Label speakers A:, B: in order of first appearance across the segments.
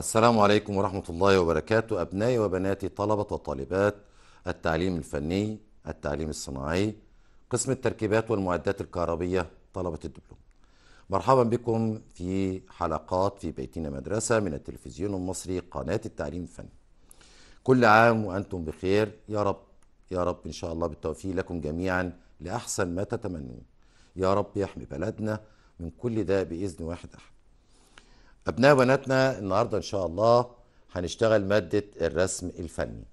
A: السلام عليكم ورحمة الله وبركاته أبنائي وبناتي طلبة وطالبات التعليم الفني التعليم الصناعي قسم التركيبات والمعدات الكهربية طلبة الدبلوم مرحبا بكم في حلقات في بيتنا مدرسة من التلفزيون المصري قناة التعليم الفني كل عام وأنتم بخير يا رب يا رب إن شاء الله بالتوفيق لكم جميعا لأحسن ما تتمنون يا رب يحمي بلدنا من كل ده بإذن واحد أحد أبناء بناتنا النهاردة إن شاء الله هنشتغل مادة الرسم الفني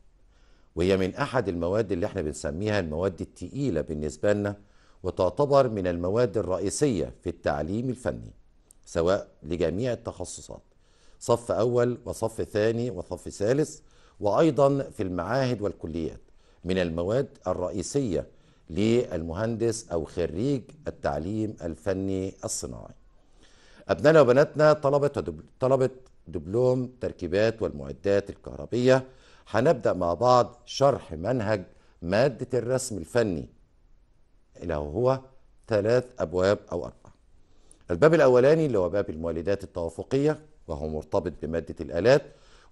A: وهي من أحد المواد اللي احنا بنسميها المواد التقيلة بالنسبة لنا وتعتبر من المواد الرئيسية في التعليم الفني سواء لجميع التخصصات صف أول وصف ثاني وصف ثالث وأيضا في المعاهد والكليات من المواد الرئيسية للمهندس أو خريج التعليم الفني الصناعي أبنائنا وبناتنا طلبة طلبة دبلوم تركيبات والمعدات الكهربية هنبدأ مع بعض شرح منهج مادة الرسم الفني اللي هو ثلاث أبواب أو أربعة الباب الأولاني اللي هو باب المولدات التوافقية وهو مرتبط بمادة الآلات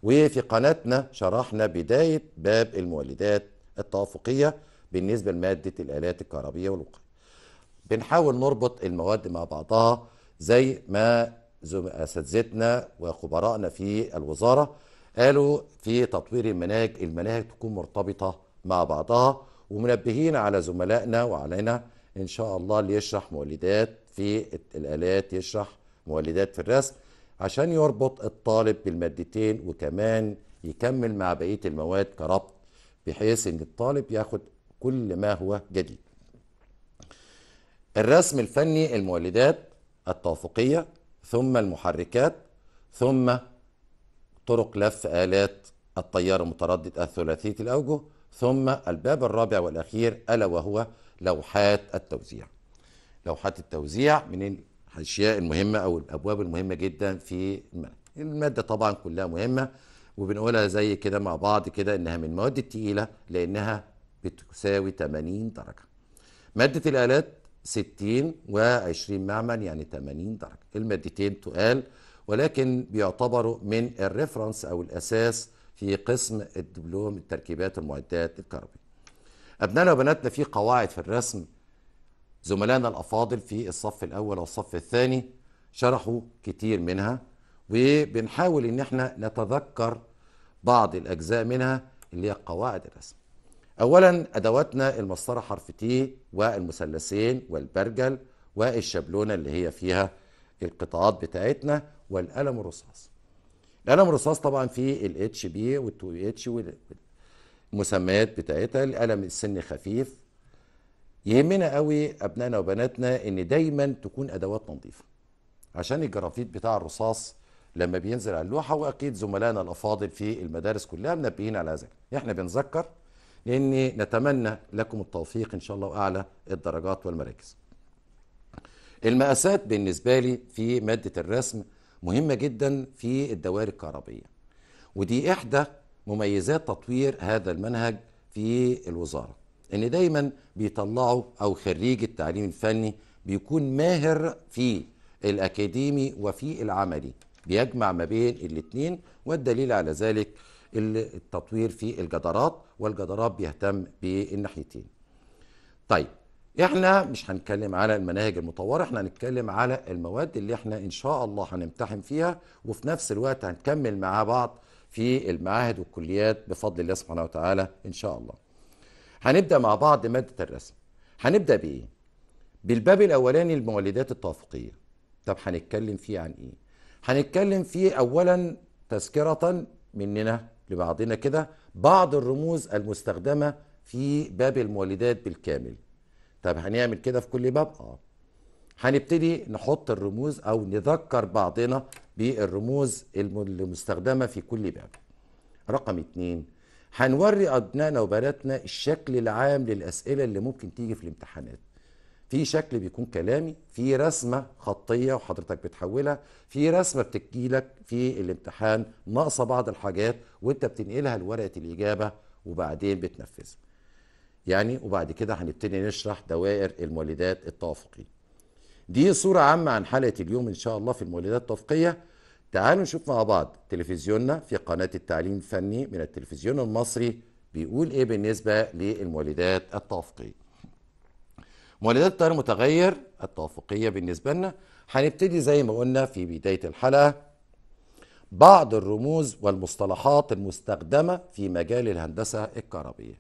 A: وفي قناتنا شرحنا بداية باب المولدات التوافقية بالنسبة لمادة الآلات الكهربية والوقاية بنحاول نربط المواد مع بعضها زي ما اساتذتنا وخبرائنا في الوزاره قالوا في تطوير المناهج المناهج تكون مرتبطه مع بعضها ومنبهين على زملائنا وعلينا ان شاء الله اللي يشرح مولدات في الالات يشرح مولدات في الرسم عشان يربط الطالب بالمادتين وكمان يكمل مع بقيه المواد كربط بحيث ان الطالب ياخد كل ما هو جديد الرسم الفني المولدات التوافقية ثم المحركات ثم طرق لف آلات التيار المتردد الثلاثية الأوجه ثم الباب الرابع والأخير ألا وهو لوحات التوزيع لوحات التوزيع من الأشياء المهمة أو الأبواب المهمة جدا في المادة المادة طبعا كلها مهمة وبنقولها زي كده مع بعض كده إنها من المواد التقيلة لأنها بتساوي 80 درجة مادة الآلات 60 و20 معمل يعني 80 درجة المادتين تقال ولكن بيعتبروا من الريفرنس أو الأساس في قسم الدبلوم التركيبات المعدات الكهربية أبنائنا وبناتنا في قواعد في الرسم زملائنا الأفاضل في الصف الأول والصف الثاني شرحوا كتير منها وبنحاول إن احنا نتذكر بعض الأجزاء منها اللي هي قواعد الرسم اولا ادواتنا المسطره حرف تي والمثلثين والبرجل والشابلونه اللي هي فيها القطاعات بتاعتنا والقلم الرصاص القلم الرصاص طبعا فيه الاتش بي والتو اتش والمسميات بتاعتها القلم السن خفيف يهمنا قوي ابنائنا وبناتنا ان دايما تكون ادواتنا نظيفه عشان الجرافيت بتاع الرصاص لما بينزل على اللوحه واكيد زملائنا الافاضل في المدارس كلها منبهين على ذلك احنا بنذكر لأن نتمنى لكم التوفيق إن شاء الله وأعلى الدرجات والمراكز المقاسات بالنسبة لي في مادة الرسم مهمة جدا في الدوائر الكهربية ودي إحدى مميزات تطوير هذا المنهج في الوزارة إن دايما بيطلعوا أو خريج التعليم الفني بيكون ماهر في الأكاديمي وفي العملي بيجمع ما بين الاتنين والدليل على ذلك التطوير في الجدارات والجدارات بيهتم بالناحيتين طيب احنا مش هنتكلم على المناهج المطوره احنا هنتكلم على المواد اللي احنا ان شاء الله هنمتحن فيها وفي نفس الوقت هنكمل مع بعض في المعاهد والكليات بفضل الله سبحانه وتعالى ان شاء الله هنبدا مع بعض ماده الرسم هنبدا بايه بالباب الاولاني المولدات التوافقيه طب هنتكلم فيه عن ايه هنتكلم فيه اولا تذكره مننا لبعضنا كده بعض الرموز المستخدمة في باب المولدات بالكامل طب هنعمل كده في كل باب اه هنبتدي نحط الرموز او نذكر بعضنا بالرموز المستخدمة في كل باب رقم اتنين هنوري أبنائنا وبناتنا الشكل العام للأسئلة اللي ممكن تيجي في الامتحانات في شكل بيكون كلامي في رسمه خطيه وحضرتك بتحولها في رسمه بتجيلك في الامتحان ناقصه بعض الحاجات وانت بتنقلها لورقه الاجابه وبعدين بتنفذها يعني وبعد كده هنبتدي نشرح دوائر المولدات التوافقيه دي صورة عامة عن حلقة اليوم إن شاء الله في المولدات التوافقية تعالوا نشوف مع بعض تلفزيوننا في قناة التعليم الفني من التلفزيون المصري بيقول إيه بالنسبة للمولدات التوافقية مولدات التيار المتغير التوافقية بالنسبة لنا هنبتدي زي ما قلنا في بداية الحلقة بعض الرموز والمصطلحات المستخدمة في مجال الهندسة الكهربية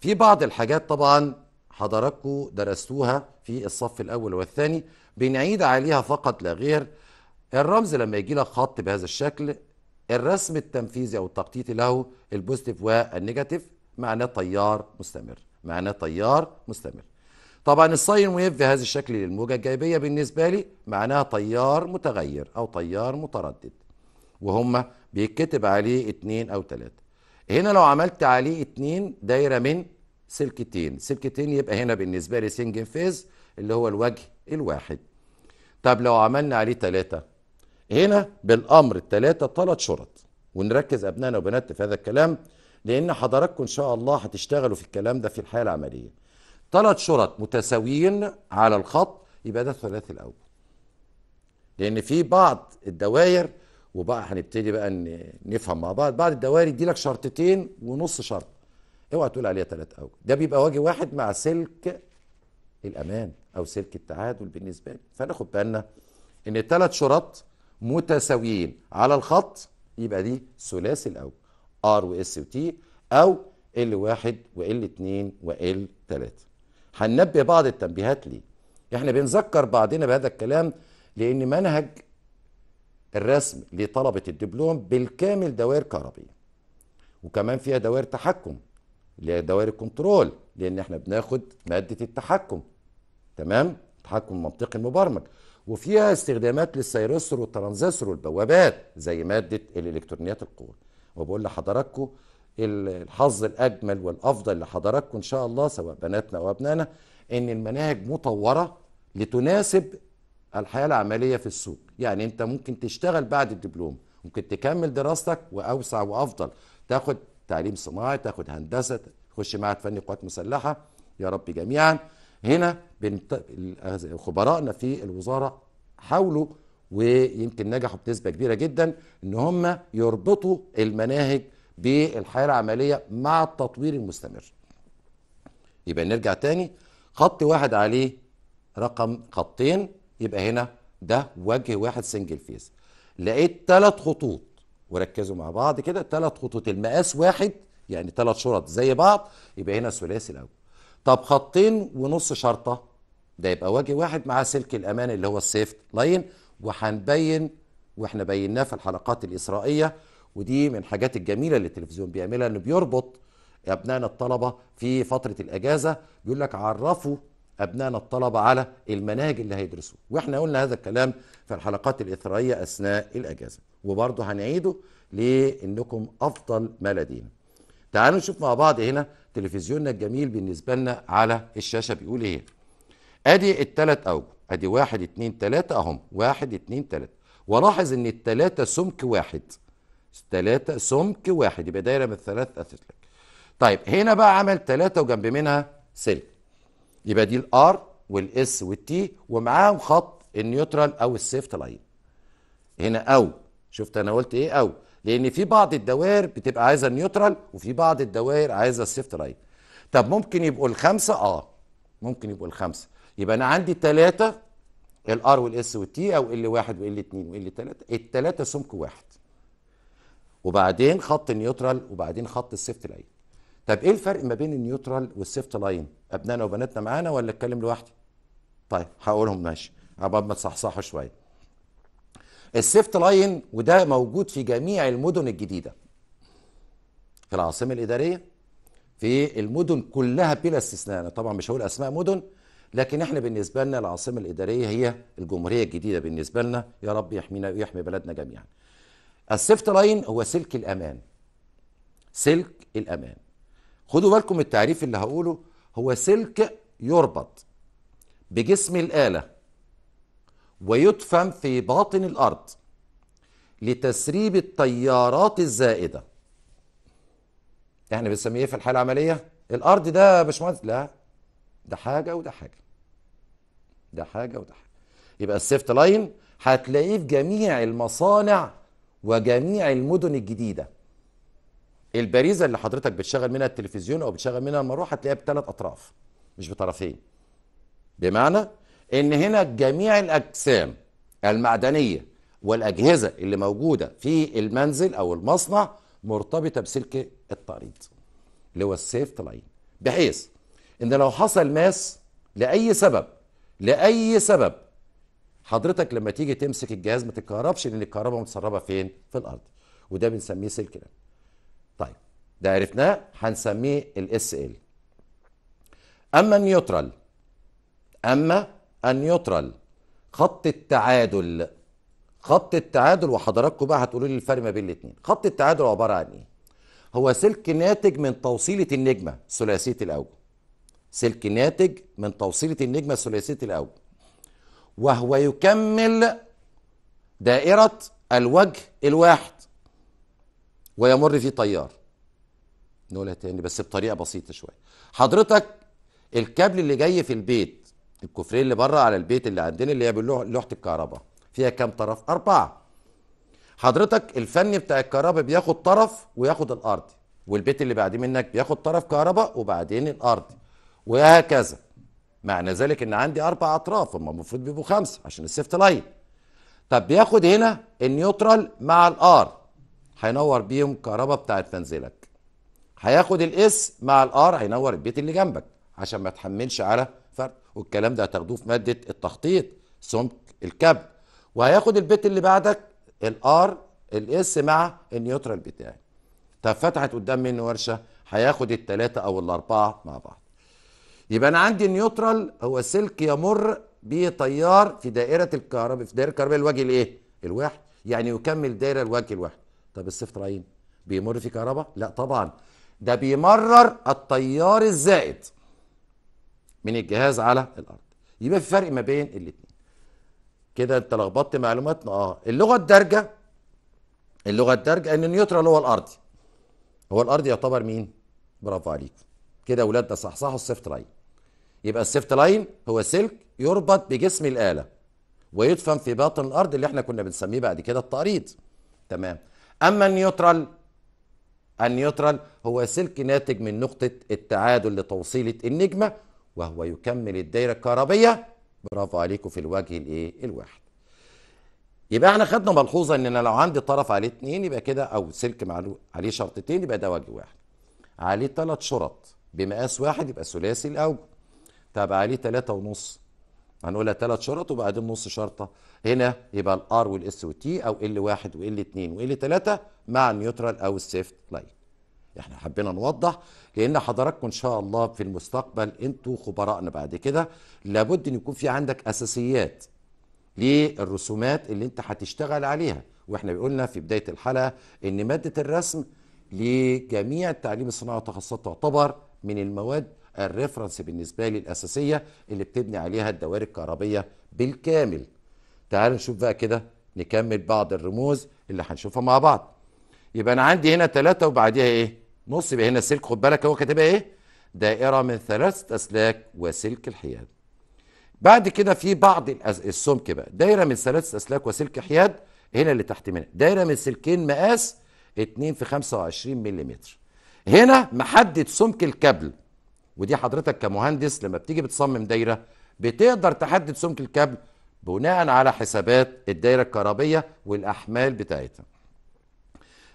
A: في بعض الحاجات طبعا حضراتكم درستوها في الصف الأول والثاني بنعيد عليها فقط لا غير الرمز لما يجي لك خط بهذا الشكل الرسم التنفيذي او التخطيطي له البوزيتيف والنيجاتيف معناه تيار مستمر معناه تيار مستمر طبعا الساين ويف في هذا الشكل للموجة الجاذبية بالنسبة لي معناها تيار متغير أو تيار متردد وهما بيتكتب عليه اتنين أو تلاتة هنا لو عملت عليه اتنين دايرة من سلكتين سلكتين يبقى هنا بالنسبة لي سنجن فيز اللي هو الوجه الواحد طب لو عملنا عليه تلاتة هنا بالأمر التلاتة تلات شرط ونركز أبنائنا وبنات في هذا الكلام لأن حضراتكم إن شاء الله هتشتغلوا في الكلام ده في الحياة العملية ثلاث شرط متساويين على الخط يبقى ده الثلاثي الاول لان في بعض الدوائر وبقى هنبتدي بقى نفهم مع بعض بعض الدوائر يدي لك شرطتين ونص شرط اوعى تقول عليها ثلاث اوجه ده بيبقى وجه واحد مع سلك الامان او سلك التعادل بالنسبه لي فناخد بالنا ان الثلاث شرط متساويين على الخط يبقى دي ثلاثي الاوجه ار واس وتي او ال1 وال2 وال3 هننبه بعض التنبيهات ليه احنا بنذكر بعضنا بهذا الكلام لان منهج الرسم لطلبة الدبلوم بالكامل دوائر كهربية وكمان فيها دوائر تحكم اللي هي دوائر الكنترول لان احنا بناخد مادة التحكم تمام التحكم المنطقي المبرمج وفيها استخدامات للسيرسور والترانزستور والبوابات زي مادة الالكترونيات القوة وبقول لحضراتكم الحظ الاجمل والافضل لحضراتكم ان شاء الله سواء بناتنا او ابنائنا ان المناهج مطوره لتناسب الحياه العمليه في السوق يعني انت ممكن تشتغل بعد الدبلوم ممكن تكمل دراستك واوسع وافضل تاخد تعليم صناعي تاخد هندسه تخش معهد فني قوات مسلحه يا رب جميعا هنا بنت... خبرائنا في الوزاره حاولوا ويمكن نجحوا بنسبه كبيره جدا ان هم يربطوا المناهج بالحياه العمليه مع التطوير المستمر. يبقى نرجع تاني خط واحد عليه رقم خطين يبقى هنا ده وجه واحد سنجل فيس. لقيت ثلاث خطوط وركزوا مع بعض كده ثلاث خطوط المقاس واحد يعني ثلاث شرط زي بعض يبقى هنا ثلاثي الاول. طب خطين ونص شرطه ده يبقى وجه واحد مع سلك الامان اللي هو السيفت لاين وهنبين واحنا بيناه في الحلقات الاسرائيه ودي من حاجات الجميله اللي التلفزيون بيعملها انه بيربط ابنائنا الطلبه في فتره الاجازه بيقول لك عرفوا ابنائنا الطلبه على المناهج اللي هيدرسوا واحنا قلنا هذا الكلام في الحلقات الاثريه اثناء الاجازه وبرضه هنعيده لانكم افضل ما لدينا تعالوا نشوف مع بعض هنا تلفزيوننا الجميل بالنسبه لنا على الشاشه بيقول ايه ادي الثلاث اوجه ادي واحد اتنين تلاته اهم واحد اتنين تلاته ولاحظ ان التلاته سمك واحد ثلاثة سمك واحد يبقى دايره من الثلاث اسيتليك طيب هنا بقى عمل ثلاثة وجنب منها سلك يبقى دي الار والاس والتي ومعاهم خط النيوترال او السيفت لاين هنا او شفت انا قلت ايه او لان في بعض الدوائر بتبقى عايزه النيوترال وفي بعض الدوائر عايزه السيفت لاين طب ممكن يبقوا الخمسه اه ممكن يبقوا الخمسه يبقى انا عندي ثلاثه الار والاس والتي او ال واحد وال اتنين وال تلاته التلاته سمك واحد وبعدين خط النيوترال وبعدين خط السيفت لاين طب ايه الفرق ما بين النيوترال والسيفت لاين ابنائنا وبناتنا معانا ولا اتكلم لوحدي طيب هقولهم ماشي عبال ما تصحصحوا شويه السيفت لاين وده موجود في جميع المدن الجديده في العاصمه الاداريه في المدن كلها بلا استثناء انا طبعا مش هقول اسماء مدن لكن احنا بالنسبه لنا العاصمه الاداريه هي الجمهوريه الجديده بالنسبه لنا يا رب يحمينا ويحمي بلدنا جميعا السيفت لاين هو سلك الامان سلك الامان خدوا بالكم التعريف اللي هقوله هو سلك يربط بجسم الآلة ويدفن في باطن الأرض لتسريب التيارات الزائدة احنا بنسميه إيه في الحالة العملية الأرض ده يا باشمهندس لا ده حاجة وده حاجة ده حاجة وده حاجة يبقى السيفت لاين هتلاقيه في جميع المصانع وجميع المدن الجديدة البريزة اللي حضرتك بتشغل منها التلفزيون أو بتشغل منها المروحة هتلاقيها بثلاث أطراف مش بطرفين بمعنى إن هنا جميع الأجسام المعدنية والأجهزة اللي موجودة في المنزل أو المصنع مرتبطة بسلك التعريض اللي هو السيف لاين بحيث إن لو حصل ماس لأي سبب لأي سبب حضرتك لما تيجي تمسك الجهاز ما تتكهربش لان الكهرباء متسربه فين؟ في الارض وده بنسميه سلك لم. طيب ده عرفناه هنسميه الاس ال. اما النيوترال اما النيوترال خط التعادل خط التعادل وحضراتكم بقى هتقولوا لي الفرق ما بين الاثنين خط التعادل عباره عن ايه هو سلك ناتج من توصيله النجمه ثلاثيه الاوجه سلك ناتج من توصيله النجمه ثلاثيه الاوجه وهو يكمل دائرة الوجه الواحد ويمر فيه طيار نقولها تاني بس بطريقة بسيطة شوية حضرتك الكابل اللي جاي في البيت الكفرين اللي بره على البيت اللي عندنا اللي هي لوحة الكهرباء فيها كام طرف أربعة حضرتك الفني بتاع الكهرباء بياخد طرف وياخد الأرضي والبيت اللي بعديه منك بياخد طرف كهرباء وبعدين الأرضي وهكذا معنى ذلك ان عندي اربع اطراف هم المفروض بيبقوا خمسه عشان السيفت لاين طب بياخد هنا النيوترال مع الار هينور بيهم كهرباء بتاعت منزلك هياخد الاس مع الار هينور البيت اللي جنبك عشان ما تحملش على فرق والكلام ده هتاخدوه في ماده التخطيط سمك الكبد وهياخد البيت اللي بعدك الار الاس مع النيوترال بتاعي طب فتحت قدام مني ورشه هياخد الثلاثه او الاربعه مع بعض يبقى انا عندي النيوترال هو سلك يمر به تيار في دائره الكهرباء في دائره الكهرباء الوجه الايه الواحد يعني يكمل دائره الوجه الواحد طب الصفر عين بيمر في كهرباء لا طبعا ده بيمرر التيار الزائد من الجهاز على الارض يبقى في فرق ما بين الاثنين كده انت لخبطت معلوماتنا اه اللغه الدارجه اللغه الدارجه ان النيوترال هو الارضي هو الارضي يعتبر مين برافو عليكم كده اولاد ده صحصحوا الصفر عين يبقى السيفت لاين هو سلك يربط بجسم الآلة ويدفن في باطن الأرض اللي احنا كنا بنسميه بعد كده التقريض تمام أما النيوترال النيوترال هو سلك ناتج من نقطة التعادل لتوصيلة النجمة وهو يكمل الدايرة الكهربية برافو عليكم في الوجه الايه الواحد يبقى احنا خدنا ملحوظة ان انا لو عندي طرف عليه اتنين يبقى كده او سلك عليه شرطتين يبقى ده وجه واحد عليه ثلاث شرط بمقاس واحد يبقى ثلاثي الاوجه تبقى عليه ثلاثة ونص هنقولها ثلاث شرط وبعدين نص شرطه هنا يبقى الار والاس والتي او ال واحد وال 2 وال 3 مع النيوترال او السيفت لاين احنا حبينا نوضح لان حضراتكم ان شاء الله في المستقبل انتوا خبرائنا بعد كده لابد ان يكون في عندك اساسيات للرسومات اللي انت هتشتغل عليها واحنا قلنا في بدايه الحلقه ان ماده الرسم لجميع التعليم الصناعي والتخصصات تعتبر من المواد الريفرنس بالنسبه لي الاساسيه اللي بتبني عليها الدوائر الكهربيه بالكامل تعال نشوف بقى كده نكمل بعض الرموز اللي هنشوفها مع بعض يبقى انا عندي هنا ثلاثة وبعديها ايه نص يبقى هنا السلك خد بالك هو كاتبها ايه دائره من ثلاثه اسلاك وسلك الحياد بعد كده في بعض السمك بقى دايره من ثلاثه اسلاك وسلك حياد هنا اللي تحت منها دايره من سلكين مقاس 2 في 25 ملم هنا محدد سمك الكابل ودي حضرتك كمهندس لما بتيجي بتصمم دايره بتقدر تحدد سمك الكابل بناء على حسابات الدايره الكهربيه والاحمال بتاعتها.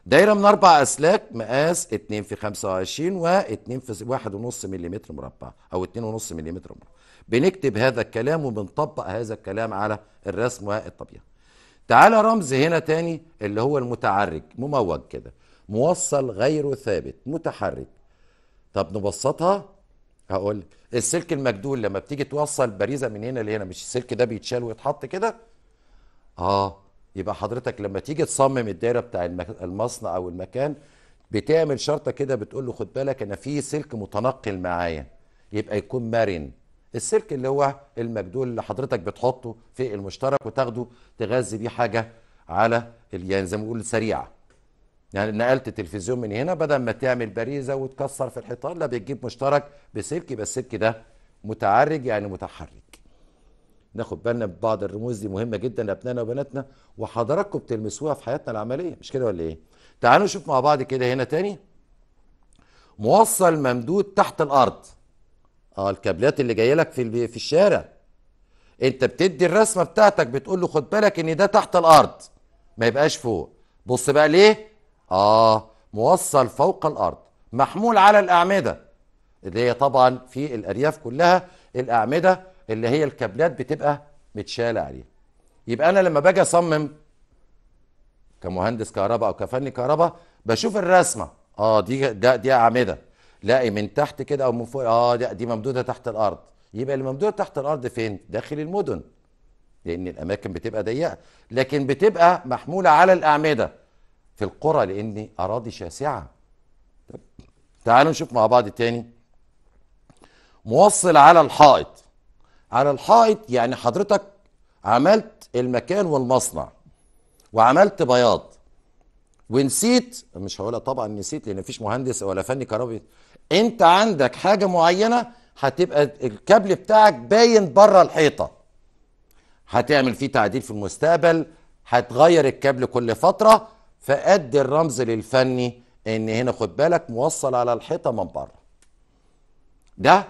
A: دايره من اربع اسلاك مقاس 2 في 25 و2 في 1.5 ملم مربع او 2.5 ملم مربع. بنكتب هذا الكلام وبنطبق هذا الكلام على الرسم والطبيعه. تعالى رمز هنا تاني اللي هو المتعرج مموج كده موصل غير ثابت متحرك. طب نبسطها هقول السلك المجدول لما بتيجي توصل بريزة من هنا لهنا مش السلك ده بيتشال ويتحط كده اه يبقى حضرتك لما تيجي تصمم الدايره بتاع المصنع او المكان بتعمل شرطه كده بتقول له خد بالك انا في سلك متنقل معايا يبقى يكون مرن السلك اللي هو المجدول اللي حضرتك بتحطه في المشترك وتاخده تغذي بيه حاجه على يعني زي ما بنقول سريعه يعني نقلت تلفزيون من هنا بدل ما تعمل باريزه وتكسر في الحيطان لا بتجيب مشترك بسلك يبقى السلك ده متعرج يعني متحرك ناخد بالنا ببعض الرموز دي مهمه جدا لابنائنا وبناتنا وحضراتكم بتلمسوها في حياتنا العمليه مش كده ولا ايه تعالوا نشوف مع بعض كده هنا تاني موصل ممدود تحت الارض اه الكابلات اللي جايه لك في في الشارع انت بتدي الرسمه بتاعتك بتقول له خد بالك ان ده تحت الارض ما يبقاش فوق بص بقى ليه آه موصل فوق الأرض محمول على الأعمدة اللي هي طبعا في الأرياف كلها الأعمدة اللي هي الكابلات بتبقى متشالة عليها يبقى أنا لما باجي أصمم كمهندس كهرباء أو كفني كهرباء بشوف الرسمة آه دي ده دي أعمدة لاقي من تحت كده أو من فوق آه دي, دي ممدودة تحت الأرض يبقى الممدودة تحت الأرض فين؟ داخل المدن لأن الأماكن بتبقى ضيقة لكن بتبقى محمولة على الأعمدة في القرى لأن أراضي شاسعة تعالوا نشوف مع بعض تاني موصل على الحائط على الحائط يعني حضرتك عملت المكان والمصنع وعملت بياض ونسيت مش هقولها طبعا نسيت لان مفيش مهندس ولا فني كهربي انت عندك حاجه معينه هتبقى الكابل بتاعك باين بره الحيطه هتعمل فيه تعديل في المستقبل هتغير الكابل كل فتره فأدي الرمز للفني ان هنا خد بالك موصل على الحيطة من بره ده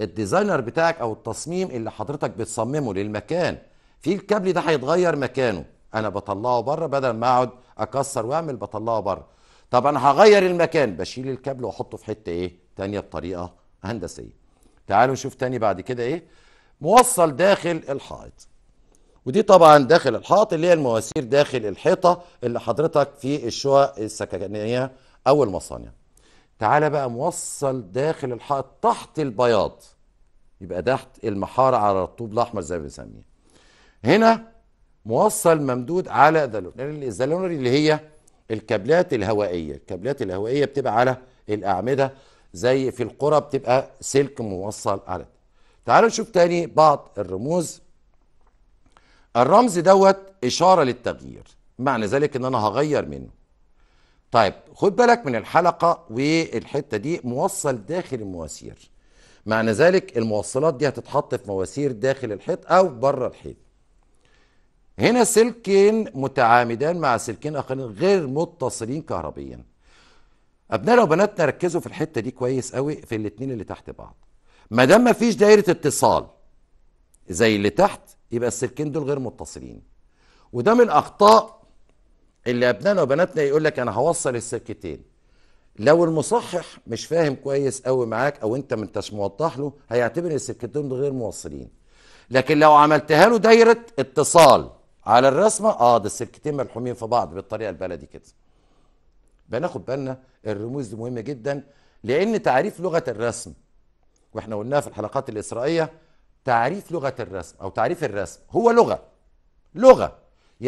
A: الديزاينر بتاعك او التصميم اللي حضرتك بتصممه للمكان في الكابل ده هيتغير مكانه انا بطلعه بره بدل ما اقعد اكسر واعمل بطلعه بره طب انا هغير المكان بشيل الكابل واحطه في حته ايه تانية بطريقه هندسيه تعالوا نشوف تاني بعد كده ايه موصل داخل الحائط ودي طبعا داخل الحائط اللي هي المواسير داخل الحيطه اللي حضرتك في الشقق السكنيه او المصانع تعالى بقى موصل داخل الحائط تحت البياض يبقى تحت المحاره على الطوب الاحمر زي ما بنسميه هنا موصل ممدود على زالونري الزالونري اللي هي الكابلات الهوائيه الكابلات الهوائيه بتبقى على الاعمده زي في القرى بتبقى سلك موصل على تعالوا نشوف تاني بعض الرموز الرمز دوت إشارة للتغيير معنى ذلك إن أنا هغير منه طيب خد بالك من الحلقة والحتة دي موصل داخل المواسير معنى ذلك الموصلات دي هتتحط في مواسير داخل الحيط أو بره الحيط هنا سلكين متعامدان مع سلكين آخرين غير متصلين كهربيا أبنائنا وبناتنا ركزوا في الحتة دي كويس قوي في الاتنين اللي تحت بعض ما دام مفيش دايرة اتصال زي اللي تحت يبقى السلكين دول غير متصلين وده من الاخطاء اللي ابنائنا وبناتنا يقول لك انا هوصل السلكتين لو المصحح مش فاهم كويس قوي معاك او انت ما انتش موضح له هيعتبر السلكتين دول غير موصلين لكن لو عملتها له دايره اتصال على الرسمه اه ده السلكتين ملحومين في بعض بالطريقه البلدي كده بناخد بالنا الرموز دي مهمه جدا لان تعريف لغه الرسم واحنا قلناها في الحلقات الاسرائيليه تعريف لغه الرسم او تعريف الرسم هو لغه لغه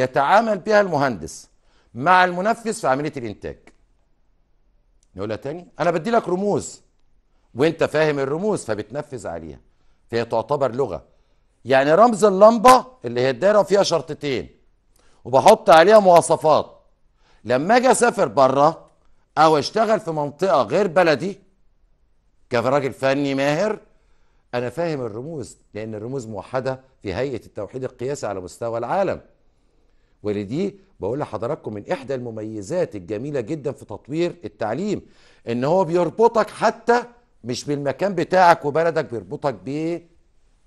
A: يتعامل بها المهندس مع المنفذ في عمليه الانتاج نقولها تاني انا بدي لك رموز وانت فاهم الرموز فبتنفذ عليها فهي تعتبر لغه يعني رمز اللمبه اللي هي الدايره فيها شرطتين وبحط عليها مواصفات لما اجي اسافر بره او اشتغل في منطقه غير بلدي كراجل فني ماهر أنا فاهم الرموز لأن الرموز موحدة في هيئة التوحيد القياسي على مستوى العالم ولدي بقول لحضراتكم من إحدى المميزات الجميلة جدا في تطوير التعليم إن هو بيربطك حتى مش بالمكان بتاعك وبلدك بيربطك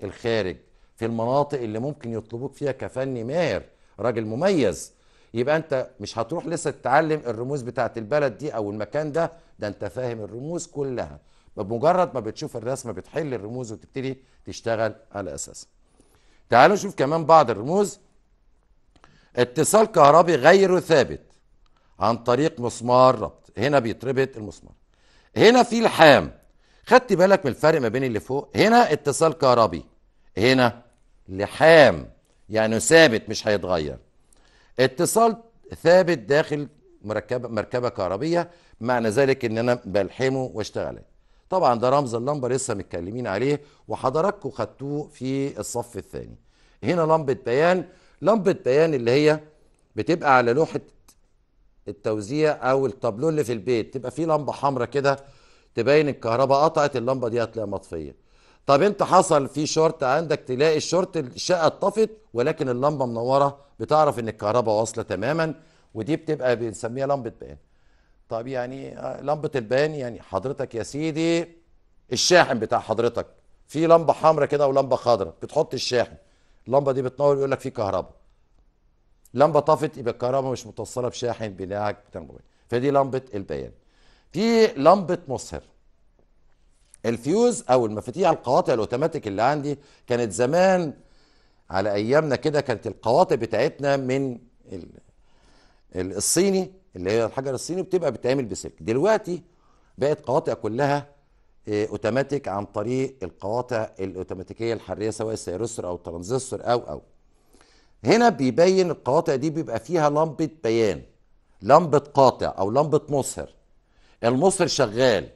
A: بالخارج في المناطق اللي ممكن يطلبوك فيها كفني ماهر راجل مميز يبقى انت مش هتروح لسه تتعلم الرموز بتاعت البلد دي او المكان ده ده انت فاهم الرموز كلها بمجرد ما بتشوف الرسمه بتحل الرموز وتبتدي تشتغل على اساسها تعالوا نشوف كمان بعض الرموز اتصال كهربي غير ثابت عن طريق مسمار ربط هنا بيتربط المسمار هنا في الحام خدت بالك من الفرق ما بين اللي فوق هنا اتصال كهربي هنا لحام يعني ثابت مش هيتغير اتصال ثابت داخل مركبة, مركبة كهربية معنى ذلك ان انا بلحمه واشتغل طبعا ده رمز اللمبه لسه متكلمين عليه وحضراتكم خدتوه في الصف الثاني هنا لمبه بيان لمبه بيان اللي هي بتبقى على لوحه التوزيع او التابلو اللي في البيت تبقى في لمبه حمراء كده تبين الكهرباء قطعت اللمبه دي هتلاقيها مطفيه طب انت حصل في شورت عندك تلاقي الشورت الشقه اتطفت ولكن اللمبه منوره بتعرف ان الكهرباء واصله تماما ودي بتبقى بنسميها لمبه بيان طب يعني آه، لمبه البيان يعني حضرتك يا سيدي الشاحن بتاع حضرتك في لمبه حمراء كده ولمبه خضراء بتحط الشاحن اللمبه دي بتنور يقول لك في كهرباء لمبه طفت يبقى الكهرباء مش متوصلة بشاحن بتاعك بتاع الموبايل فدي لمبه البيان في لمبه مصهر الفيوز او المفاتيح القواطع الاوتوماتيك اللي عندي كانت زمان على ايامنا كده كانت القواطع بتاعتنا من الصيني اللي هي الحجر الصيني بتبقى بتتعمل بسلك دلوقتي بقت قواطع كلها آه، اوتوماتيك عن طريق القواطع الاوتوماتيكيه الحريه سواء السيروستر او الترانزستور او او هنا بيبين القواطع دي بيبقى فيها لمبه بيان لمبه قاطع او لمبه مصهر المصهر شغال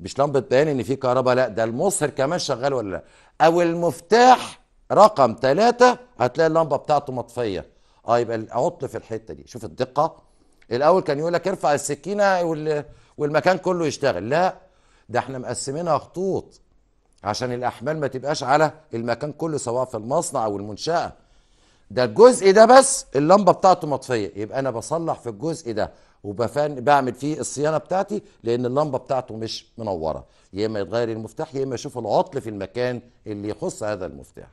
A: مش لمبه بيان ان في كهرباء لا ده المصهر كمان شغال ولا لا او المفتاح رقم ثلاثة هتلاقي اللمبه بتاعته مطفيه اه يبقى العطل في الحته دي شوف الدقه الاول كان يقول لك ارفع السكينه والمكان كله يشتغل لا ده احنا مقسمينها خطوط عشان الاحمال ما تبقاش على المكان كله سواء في المصنع او المنشاه ده الجزء ده بس اللمبه بتاعته مطفيه يبقى انا بصلح في الجزء ده وبفن بعمل فيه الصيانه بتاعتي لان اللمبه بتاعته مش منوره يا اما يتغير المفتاح يا اما يشوف العطل في المكان اللي يخص هذا المفتاح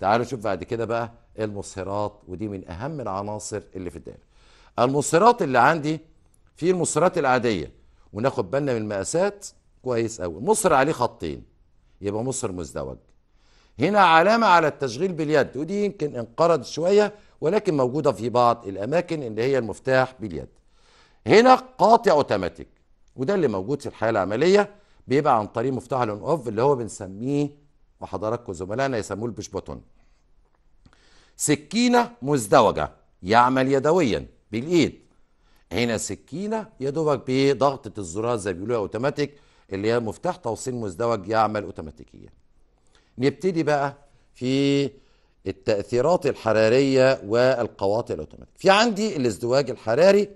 A: تعالوا نشوف بعد كده بقى المصهرات ودي من اهم العناصر اللي في الدايره المصرات اللي عندي في المصرات العادية وناخد بالنا من المقاسات كويس قوي مصر عليه خطين يبقى مصر مزدوج هنا علامة على التشغيل باليد ودي يمكن انقرض شوية ولكن موجودة في بعض الأماكن اللي هي المفتاح باليد هنا قاطع اوتوماتيك وده اللي موجود في الحياة العملية بيبقى عن طريق مفتاح الأون أوف اللي هو بنسميه وحضراتكم زملائنا يسموه البش بوتون سكينة مزدوجة يعمل يدويا بالايد هنا سكينه يا دوبك بضغطه الزرار زي بيقولوها اوتوماتيك اللي هي مفتاح توصيل مزدوج يعمل اوتوماتيكيا نبتدي بقى في التاثيرات الحراريه والقواطع الاوتوماتيك في عندي الازدواج الحراري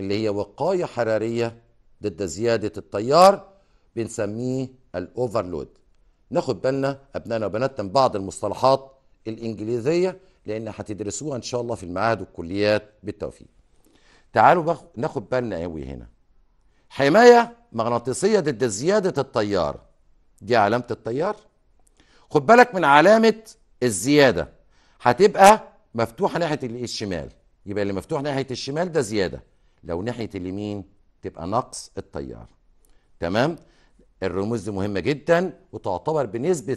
A: اللي هي وقايه حراريه ضد زياده التيار بنسميه الاوفرلود ناخد بالنا ابنائنا وبناتنا من بعض المصطلحات الانجليزيه لان هتدرسوها ان شاء الله في المعاهد والكليات بالتوفيق تعالوا بخ... ناخد بالنا قوي هنا حمايه مغناطيسيه ضد زياده التيار دي علامه التيار خد بالك من علامه الزياده هتبقى مفتوحه ناحيه الشمال يبقى اللي مفتوح ناحيه الشمال ده زياده لو ناحيه اليمين تبقى نقص التيار تمام الرموز دي مهمه جدا وتعتبر بنسبه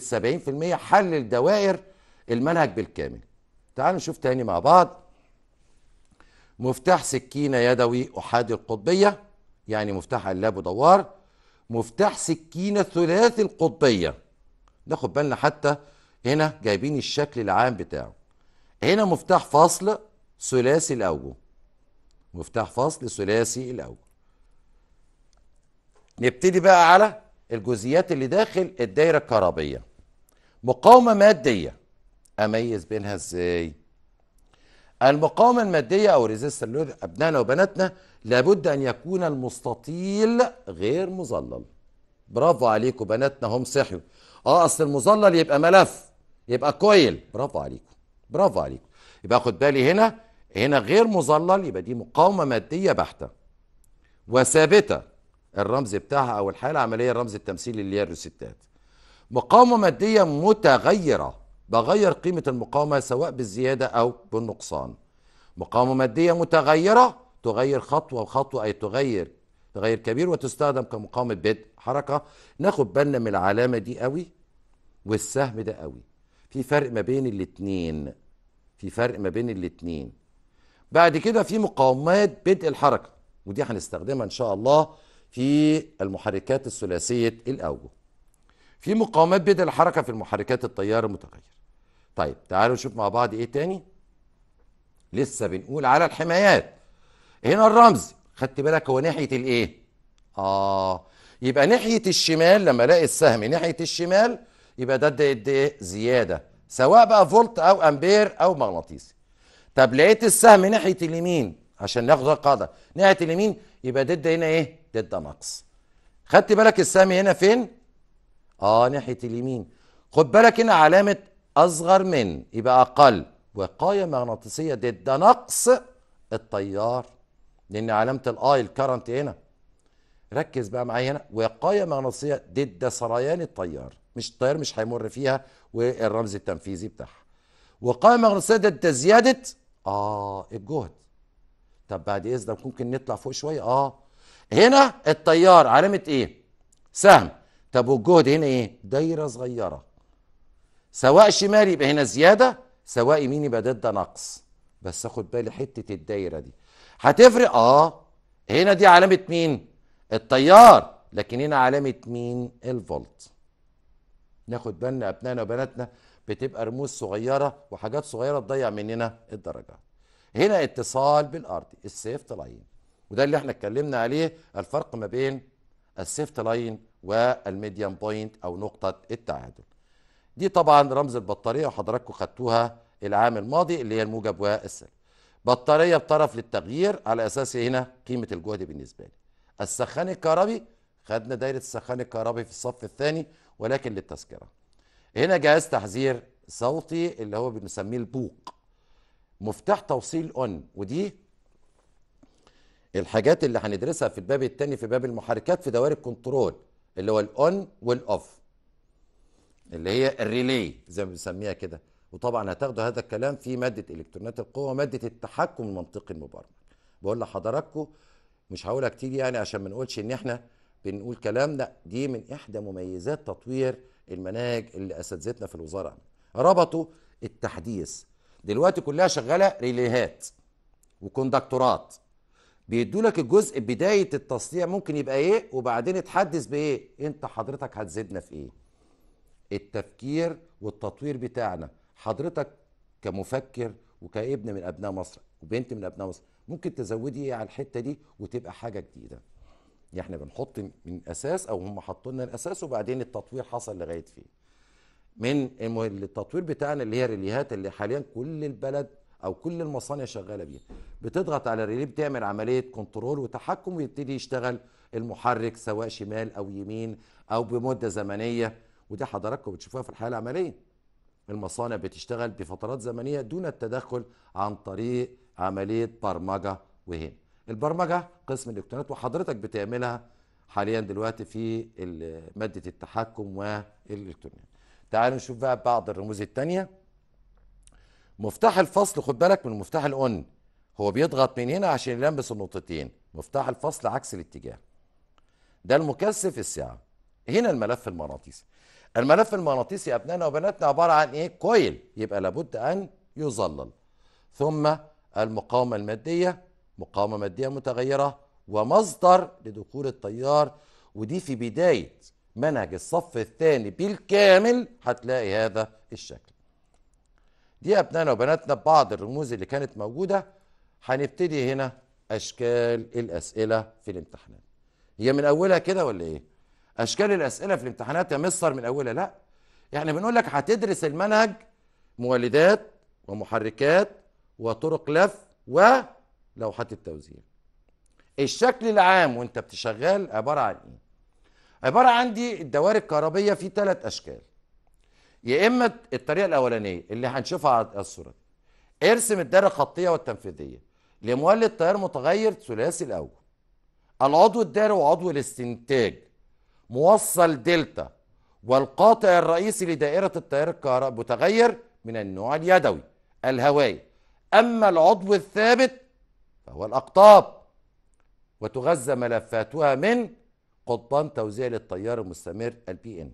A: 70% حل الدوائر المنهج بالكامل تعالوا نشوف تاني مع بعض مفتاح سكينة يدوي أحادي القطبية يعني مفتاح علاب ودوار مفتاح سكينة ثلاثي القطبية ناخد بالنا حتى هنا جايبين الشكل العام بتاعه هنا مفتاح فصل ثلاثي الأوجه مفتاح فصل ثلاثي الأوجه نبتدي بقى على الجزئيات اللي داخل الدايرة الكهربية مقاومة مادية اميز بينها ازاي المقاومة المادية أو ريزيستر لأبنائنا وبناتنا لابد أن يكون المستطيل غير مظلل برافو عليكم بناتنا هم صحيوا اه اصل المظلل يبقى ملف يبقى كويل برافو عليكم برافو عليكم يبقى خد بالي هنا هنا غير مظلل يبقى دي مقاومة مادية بحتة وثابتة الرمز بتاعها أو الحالة العملية الرمز التمثيلي اللي هي الروسيتات مقاومة مادية متغيرة بغير قيمة المقاومة سواء بالزيادة أو بالنقصان مقاومة مادية متغيرة تغير خطوة وخطوة أي تغير تغير كبير وتستخدم كمقاومة بدء حركة ناخد بالنا من العلامة دي قوي والسهم ده قوي في فرق ما بين الاتنين في فرق ما بين الاتنين بعد كده في مقاومات بدء الحركة ودي هنستخدمها إن شاء الله في المحركات الثلاثية الأوجه في مقاومات بدء الحركة في المحركات التيار المتغير طيب تعالوا نشوف مع بعض ايه تاني لسه بنقول على الحمايات هنا الرمز خدت بالك هو ناحيه الايه اه يبقى ناحيه الشمال لما الاقي السهم ناحيه الشمال يبقى ده قد ايه زياده سواء بقى فولت او امبير او مغناطيسي طب لقيت السهم ناحيه اليمين عشان ناخد القاعده ناحيه اليمين يبقى ضد هنا ايه ضد نقص خدت بالك السهم هنا فين اه ناحيه اليمين خد بالك هنا علامه أصغر من يبقى أقل وقاية مغناطيسية ضد نقص التيار لأن علامة الآي الكرنت هنا ركز بقى معايا هنا وقاية مغناطيسية ضد سريان التيار مش التيار مش هيمر فيها والرمز التنفيذي بتاعها وقاية مغناطيسية ضد زيادة آه الجهد طب بعد إذنك ممكن نطلع فوق شوية آه هنا التيار علامة إيه؟ سهم طب والجهد هنا إيه؟ دايرة صغيرة سواء شمال يبقى هنا زياده سواء يمين يبقى ده, نقص بس اخد بالي حته الدايره دي هتفرق اه هنا دي علامه مين التيار لكن هنا علامه مين الفولت ناخد بالنا ابنائنا وبناتنا بتبقى رموز صغيره وحاجات صغيره تضيع مننا الدرجات هنا اتصال بالارضي السيفت لاين وده اللي احنا اتكلمنا عليه الفرق ما بين السيفت لاين والميديان بوينت او نقطه التعادل دي طبعا رمز البطاريه وحضراتكم خدتوها العام الماضي اللي هي الموجب والسالب بطاريه بطرف للتغيير على اساس إيه هنا قيمه الجهد بالنسبه لي السخان الكهربي خدنا دايره السخان الكهربي في الصف الثاني ولكن للتذكره هنا جهاز تحذير صوتي اللي هو بنسميه البوق مفتاح توصيل اون ودي الحاجات اللي هندرسها في الباب الثاني في باب المحركات في دوائر الكنترول اللي هو الاون والاوف اللي هي الريلي زي ما بنسميها كده وطبعا هتاخدوا هذا الكلام في ماده الكترونات القوه وماده التحكم المنطقي المبرمج بقول لحضراتكم مش هقولها كتير يعني عشان ما نقولش ان احنا بنقول كلام لا دي من احدى مميزات تطوير المناهج اللي اساتذتنا في الوزاره ربطوا التحديث دلوقتي كلها شغاله ريليهات وكوندكتورات بيدوا لك الجزء بدايه التصنيع ممكن يبقى ايه وبعدين اتحدث بايه انت حضرتك هتزيدنا في ايه التفكير والتطوير بتاعنا حضرتك كمفكر وكابن من ابناء مصر وبنت من ابناء مصر ممكن تزودي إيه على الحته دي وتبقى حاجه جديده يعني احنا بنحط من اساس او هم حطوا لنا الاساس وبعدين التطوير حصل لغايه فين من التطوير بتاعنا اللي هي الريليهات اللي حاليا كل البلد او كل المصانع شغاله بيها بتضغط على الريلي بتعمل عمليه كنترول وتحكم ويبتدي يشتغل المحرك سواء شمال او يمين او بمده زمنيه ودي حضراتكم بتشوفوها في الحياه العمليه المصانع بتشتغل بفترات زمنيه دون التدخل عن طريق عمليه برمجه وهنا البرمجه قسم الالكترونات وحضرتك بتعملها حاليا دلوقتي في ماده التحكم والالكترونات تعالوا نشوف بقى بعض الرموز الثانيه مفتاح الفصل خد بالك من مفتاح الاون هو بيضغط من هنا عشان يلمس النقطتين مفتاح الفصل عكس الاتجاه ده المكثف الساعه هنا الملف المغناطيسي الملف المغناطيسي أبنائنا وبناتنا عبارة عن إيه؟ كويل يبقى لابد أن يظلل ثم المقاومة المادية مقاومة مادية متغيرة ومصدر لدخول التيار ودي في بداية منهج الصف الثاني بالكامل هتلاقي هذا الشكل دي أبنائنا وبناتنا بعض الرموز اللي كانت موجودة هنبتدي هنا أشكال الأسئلة في الامتحانات هي من أولها كده ولا إيه؟ اشكال الاسئله في الامتحانات يا مصر من اولها لا احنا يعني بنقول لك هتدرس المنهج مولدات ومحركات وطرق لف ولوحات التوزيع الشكل العام وانت بتشغل عباره عن ايه عباره عندي الدوائر الكهربيه في ثلاث اشكال يا اما الطريقه الاولانيه اللي هنشوفها على الصوره ارسم الدائره الخطيه والتنفيذيه لمولد تيار متغير ثلاثي الاول العضو الدائري وعضو الاستنتاج موصل دلتا والقاطع الرئيسي لدائرة التيار الكهرباء متغير من النوع اليدوي الهوائي أما العضو الثابت فهو الأقطاب وتغذى ملفاتها من قضبان توزيع للتيار المستمر البي ان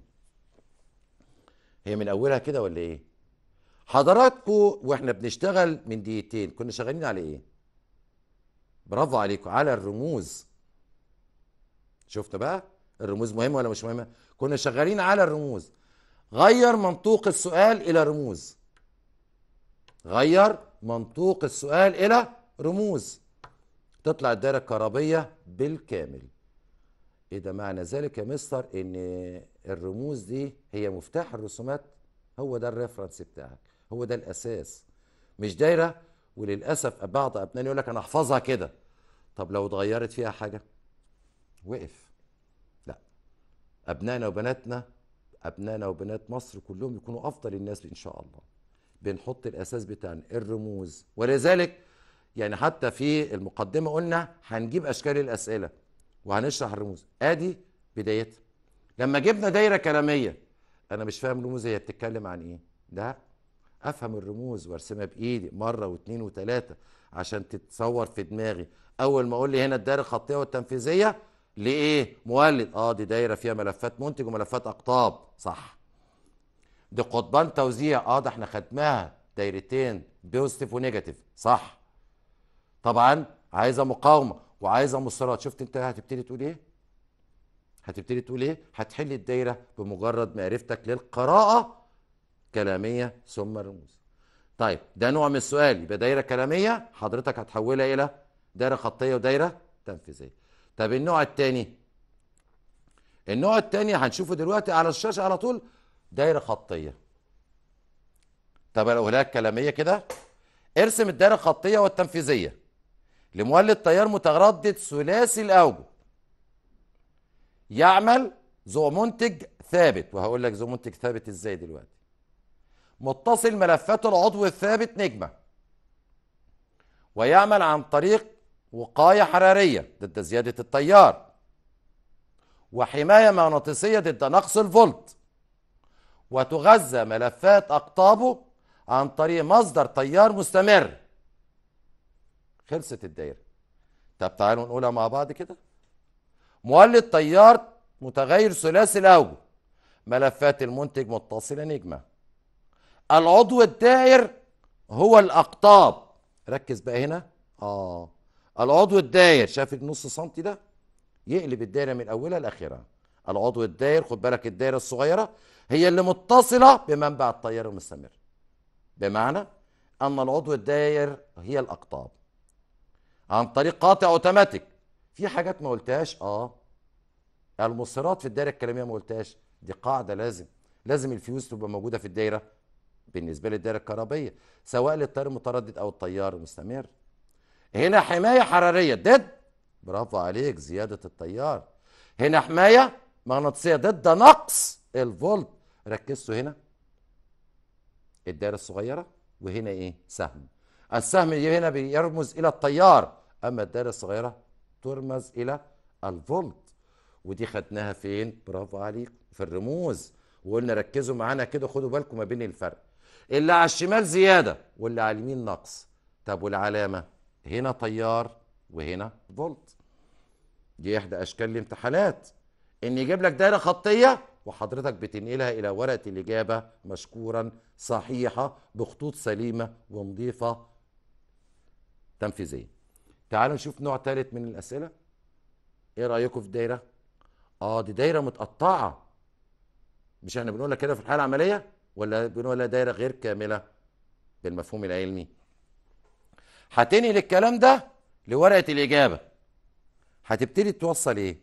A: هي من اولها كده ولا ايه حضراتكم واحنا بنشتغل من دقيقتين كنا شغالين على ايه برافو عليكم على الرموز شفت بقى الرموز مهمه ولا مش مهمه كنا شغالين على الرموز غير منطوق السؤال الى رموز غير منطوق السؤال الى رموز تطلع الدائره الكهربيه بالكامل ايه ده معنى ذلك يا مستر ان الرموز دي هي مفتاح الرسومات هو ده الريفرنس بتاعك هو ده الاساس مش دايره وللاسف بعض ابنائي يقول لك انا احفظها كده طب لو اتغيرت فيها حاجه وقف أبنائنا وبناتنا أبنائنا وبنات مصر كلهم يكونوا أفضل الناس إن شاء الله بنحط الأساس بتاعنا الرموز ولذلك يعني حتى في المقدمة قلنا هنجيب أشكال الأسئلة وهنشرح الرموز آدي بدايتها لما جبنا دايرة كلامية أنا مش فاهم الرموز هي بتتكلم عن إيه ده افهم الرموز وارسمها بايدي مره واثنين وثلاثه عشان تتصور في دماغي اول ما اقول لي هنا الدائره الخطيه والتنفيذيه لإيه؟ مولد آه دي دايرة فيها ملفات منتج وملفات أقطاب صح دي قطبان توزيع آه ده احنا خدناها دايرتين بوزيتيف ونيجاتيف صح طبعا عايزة مقاومة وعايزة مصرات شفت أنت هتبتدي تقول إيه؟ هتبتدي تقول إيه؟ هتحل الدايرة بمجرد معرفتك للقراءة كلامية ثم رموز طيب ده نوع من السؤال يبقى دايره كلاميه حضرتك هتحولها الى دايره خطيه ودايره تنفيذيه طب النوع الثاني النوع الثاني هنشوفه دلوقتي على الشاشه على طول دايره خطيه طب هناك كلاميه كده ارسم الدايره الخطيه والتنفيذيه لمولد تيار متردد ثلاثي الاوجه يعمل ذو منتج ثابت وهقول لك ذو منتج ثابت ازاي دلوقتي متصل ملفاته العضو الثابت نجمه ويعمل عن طريق وقاية حرارية ضد زيادة التيار وحماية مغناطيسية ضد نقص الفولت وتغذى ملفات أقطابه عن طريق مصدر تيار مستمر خلصت الدايرة طب تعالوا نقولها مع بعض كده مولد تيار متغير ثلاثي الأوجه ملفات المنتج متصلة نجمة العضو الدائر هو الأقطاب ركز بقى هنا آه العضو الداير شاف النص سنتي ده يقلب الدايره من اولها لاخرها العضو الداير خد بالك الدايره الصغيره هي اللي متصله بمنبع التيار المستمر بمعنى ان العضو الداير هي الاقطاب عن طريق قاطع اوتوماتيك في حاجات ما قلتهاش اه المصيرات في الدايره الكلاميه ما قلتهاش دي قاعده لازم لازم الفيوز تبقى موجوده في الدايره بالنسبه للدايره الكهربيه سواء للتيار المتردد او التيار المستمر هنا حماية حرارية ضد برافو عليك زيادة التيار هنا حماية مغناطيسية ضد نقص الفولت ركزتوا هنا الدائرة الصغيرة وهنا ايه سهم السهم هنا بيرمز إلى التيار أما الدائرة الصغيرة ترمز إلى الفولت ودي خدناها فين برافو عليك في الرموز وقلنا ركزوا معانا كده خدوا بالكم ما بين الفرق اللي على الشمال زياده واللي على اليمين نقص طب والعلامه هنا تيار وهنا فولت دي احدى اشكال الامتحانات ان يجيب لك دايره خطيه وحضرتك بتنقلها الى ورقه الاجابه مشكورا صحيحه بخطوط سليمه ونظيفه تنفيذيه تعالوا نشوف نوع ثالث من الاسئله ايه رايكم في الدايره اه دي دايره متقطعه مش احنا بنقولها كده في الحاله العمليه ولا بنقولها دايره غير كامله بالمفهوم العلمي هتنقل الكلام ده لورقه الاجابه هتبتدي توصل ايه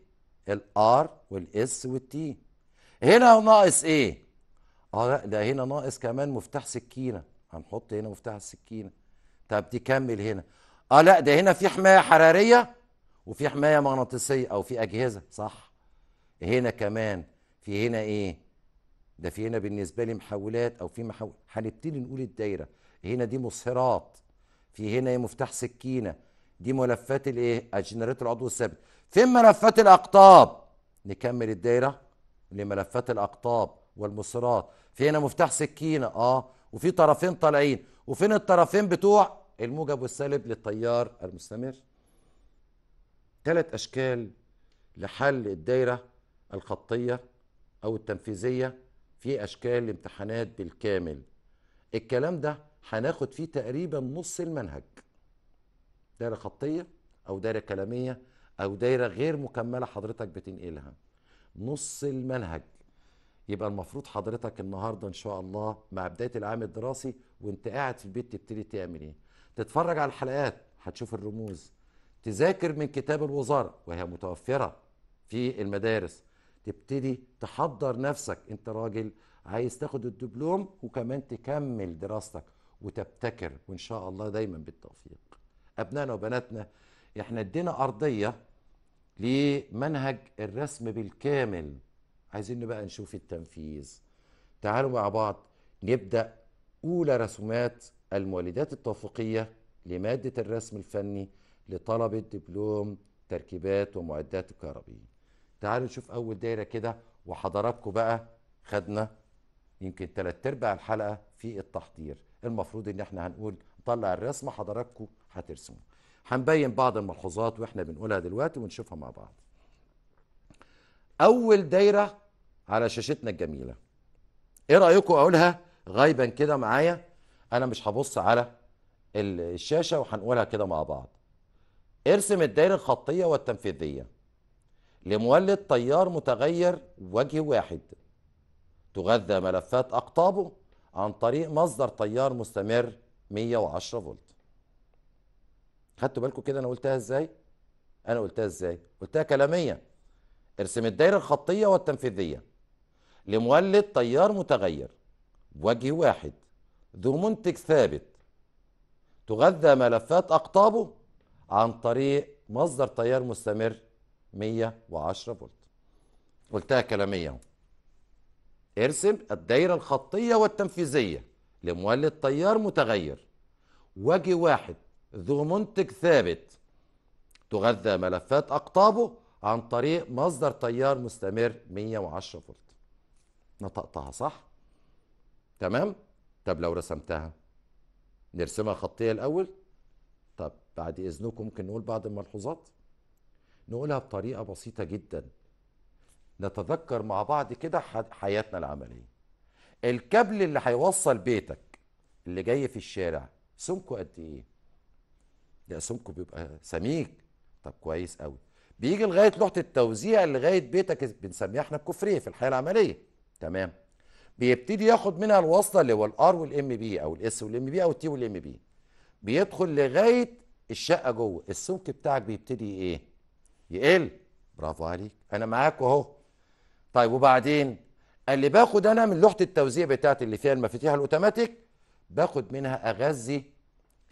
A: الار والاس والتي هنا ناقص ايه اه لا ده هنا ناقص كمان مفتاح سكينه هنحط هنا مفتاح السكينه طب تكمل هنا اه لا ده هنا في حمايه حراريه وفي حمايه مغناطيسيه او في اجهزه صح هنا كمان في هنا ايه ده في هنا بالنسبه لي محولات او في محول هنبتدي نقول الدايره هنا دي مصهرات في هنا مفتاح سكينه دي ملفات الايه الجنريتور العضوي الثابت فين ملفات الاقطاب نكمل الدايره لملفات الاقطاب والمصرات في هنا مفتاح سكينه اه وفي طرفين طالعين وفين الطرفين بتوع الموجب والسالب للتيار المستمر ثلاث اشكال لحل الدايره الخطيه او التنفيذيه في اشكال الامتحانات بالكامل الكلام ده هناخد فيه تقريبا نص المنهج دايره خطيه او دايره كلاميه او دايره غير مكمله حضرتك بتنقلها نص المنهج يبقى المفروض حضرتك النهارده ان شاء الله مع بدايه العام الدراسي وانت قاعد في البيت تبتدي تعمل ايه تتفرج على الحلقات هتشوف الرموز تذاكر من كتاب الوزاره وهي متوفره في المدارس تبتدي تحضر نفسك انت راجل عايز تاخد الدبلوم وكمان تكمل دراستك وتبتكر وان شاء الله دايما بالتوفيق ابنائنا وبناتنا احنا ادينا ارضيه لمنهج الرسم بالكامل عايزين بقى نشوف التنفيذ تعالوا مع بعض نبدا اولى رسومات المولدات التوفيقيه لماده الرسم الفني لطلبه دبلوم تركيبات ومعدات الكهربية تعالوا نشوف اول دايره كده وحضراتكم بقى خدنا يمكن ثلاث ارباع الحلقه في التحضير المفروض ان احنا هنقول نطلع الرسمه حضراتكم هترسموا هنبين بعض الملحوظات واحنا بنقولها دلوقتي ونشوفها مع بعض اول دايره على شاشتنا الجميله ايه رايكم اقولها غايبا كده معايا انا مش هبص على الشاشه وهنقولها كده مع بعض ارسم الدائره الخطيه والتنفيذيه لمولد تيار متغير وجه واحد تغذى ملفات اقطابه عن طريق مصدر تيار مستمر 110 فولت خدتوا بالكم كده انا قلتها ازاي انا قلتها ازاي قلتها كلاميا ارسم الدايره الخطيه والتنفيذيه لمولد تيار متغير بوجه واحد ذو منتج ثابت تغذى ملفات اقطابه عن طريق مصدر تيار مستمر 110 فولت قلتها كلاميا ارسم الدايرة الخطية والتنفيذية لمولد تيار متغير وجه واحد ذو منتج ثابت تغذى ملفات أقطابه عن طريق مصدر تيار مستمر 110 فولت نطقتها صح تمام طب لو رسمتها نرسمها خطية الأول طب بعد إذنكم ممكن نقول بعض الملحوظات نقولها بطريقة بسيطة جدا نتذكر مع بعض كده حياتنا العمليه الكابل اللي هيوصل بيتك اللي جاي في الشارع سمكه قد ايه لا سمكه بيبقى سميك طب كويس قوي بيجي لغايه لوحه التوزيع لغايه بيتك بنسميها احنا الكفريه في الحياه العمليه تمام بيبتدي ياخد منها الوصله اللي هو الار والام بي او الاس والام بي او التي والام بي بيدخل لغايه الشقه جوه السمك بتاعك بيبتدي ايه يقل برافو عليك انا معاك اهو طيب وبعدين قال لي باخد انا من لوحه التوزيع بتاعتي اللي فيها المفاتيح الاوتوماتيك باخد منها اغذي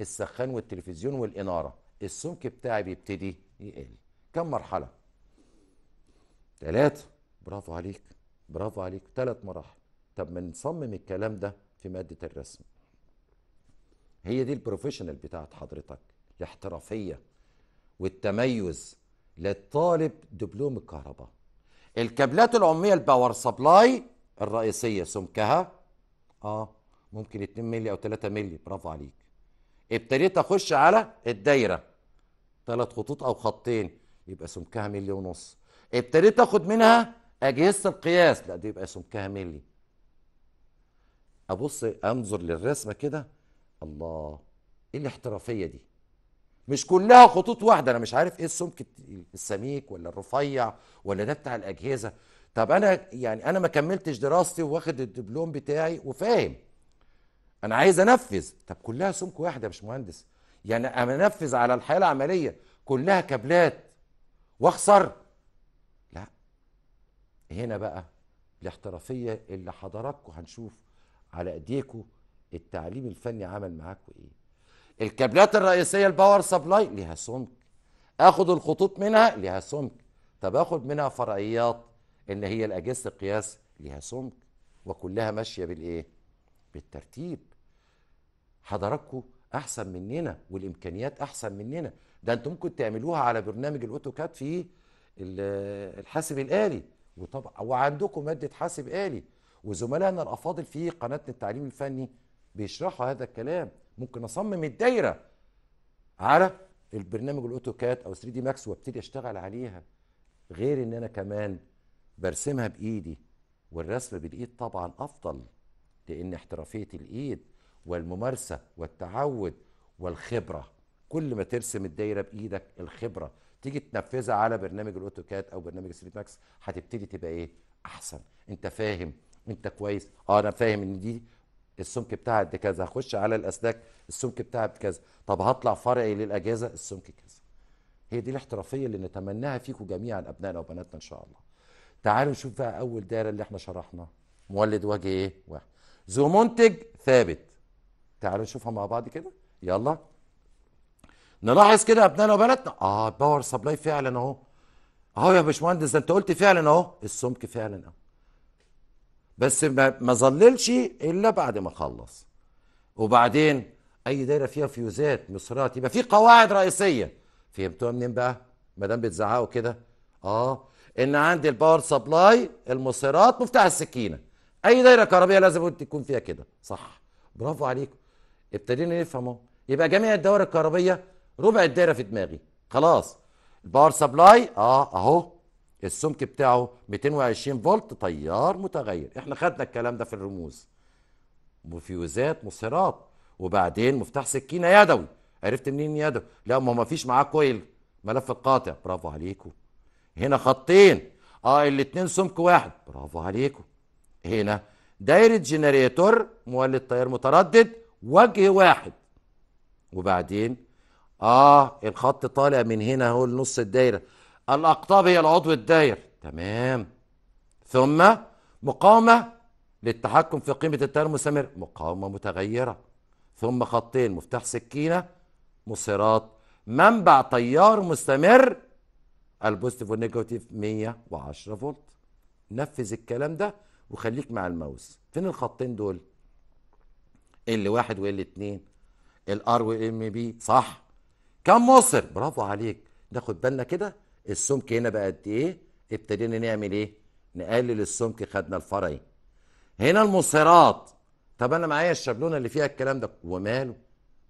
A: السخان والتلفزيون والاناره السمك بتاعي بيبتدي يقل كم مرحله ثلاثه برافو عليك برافو عليك ثلاث مراحل طب ما نصمم الكلام ده في ماده الرسم هي دي البروفيشنال بتاعت حضرتك الاحترافيه والتميز للطالب دبلوم الكهرباء الكابلات العميه الباور سبلاي الرئيسيه سمكها اه ممكن 2 مللي او 3 مللي برافو عليك ابتديت اخش على الدايره ثلاث خطوط او خطين يبقى سمكها ملي ونص ابتديت اخد منها اجهزه القياس لا دي يبقى سمكها ملي ابص انظر للرسمه كده الله ايه الاحترافيه دي مش كلها خطوط واحده انا مش عارف ايه السمك السميك ولا الرفيع ولا ده بتاع الاجهزه طب انا يعني انا ما كملتش دراستي واخد الدبلوم بتاعي وفاهم انا عايز انفذ طب كلها سمك واحده مش مهندس يعني انفذ على الحياه العمليه كلها كابلات واخسر لا هنا بقى الاحترافيه اللي حضراتكم هنشوف على ايديكم التعليم الفني عمل معاكم ايه الكابلات الرئيسيه الباور سبلاي ليها سمك اخد الخطوط منها ليها سمك طب اخد منها فرعيات اللي هي الاجهزه القياس ليها سمك وكلها ماشيه بالايه بالترتيب حضراتكم احسن مننا والامكانيات احسن مننا ده انتم ممكن تعملوها على برنامج الاوتوكاد في الحاسب الالي وطبعا وعندكم ماده حاسب الي وزملائنا الافاضل في قناه التعليم الفني بيشرحوا هذا الكلام ممكن اصمم الدايره على البرنامج الاوتوكاد او 3 دي ماكس وابتدي اشتغل عليها غير ان انا كمان برسمها بايدي والرسم بالايد طبعا افضل لان احترافيه الايد والممارسه والتعود والخبره كل ما ترسم الدايره بايدك الخبره تيجي تنفذها على برنامج الاوتوكاد او برنامج 3 ماكس هتبتدي تبقى ايه احسن انت فاهم انت كويس اه انا فاهم ان دي السمك بتاعها قد كذا هخش على الاسلاك السمك بتاعها قد كذا طب هطلع فرعي للاجهزه السمك كذا هي دي الاحترافيه اللي نتمناها فيكم جميعا ابنائنا وبناتنا ان شاء الله تعالوا نشوف بقى اول دايره اللي احنا شرحناها مولد وجه ايه واحد ذو منتج ثابت تعالوا نشوفها مع بعض كده يلا نلاحظ كده ابنائنا وبناتنا اه باور سبلاي فعلا اهو اهو يا باشمهندس ده انت قلت فعلا اهو السمك فعلا اهو بس ما ظللش الا بعد ما خلص وبعدين اي دايره فيها فيوزات مصرات يبقى في قواعد رئيسيه فهمتوها منين بقى ما دام بتزعقوا كده اه ان عندي الباور سبلاي المصرات مفتاح السكينه اي دايره كهربيه لازم تكون فيها كده صح برافو عليكم ابتدينا نفهم اهو يبقى جميع الدوائر الكهربيه ربع الدايره في دماغي خلاص الباور سبلاي اه اهو السمك بتاعه 220 فولت تيار متغير احنا خدنا الكلام ده في الرموز مفيوزات مصهرات وبعدين مفتاح سكينه يدوي عرفت منين يدوي لا ما ما فيش معاه كويل ملف القاطع برافو عليكم هنا خطين اه الاثنين سمك واحد برافو عليكم هنا دايره جنريتور مولد تيار متردد وجه واحد وبعدين اه الخط طالع من هنا اهو لنص الدايره الأقطاب هي العضو الداير تمام ثم مقاومة للتحكم في قيمة التيار المستمر مقاومة متغيرة ثم خطين مفتاح سكينة مصيرات منبع تيار مستمر البوزيتيف والنيجاتيف 110 فولت نفذ الكلام ده وخليك مع الماوس فين الخطين دول اللي واحد وال اتنين الار والام بي صح كم مصر برافو عليك ناخد بالنا كده السمك هنا بقى قد ايه ابتدينا نعمل ايه نقلل السمك خدنا الفرعي هنا المصهرات طب انا معايا الشابلونه اللي فيها الكلام ده وماله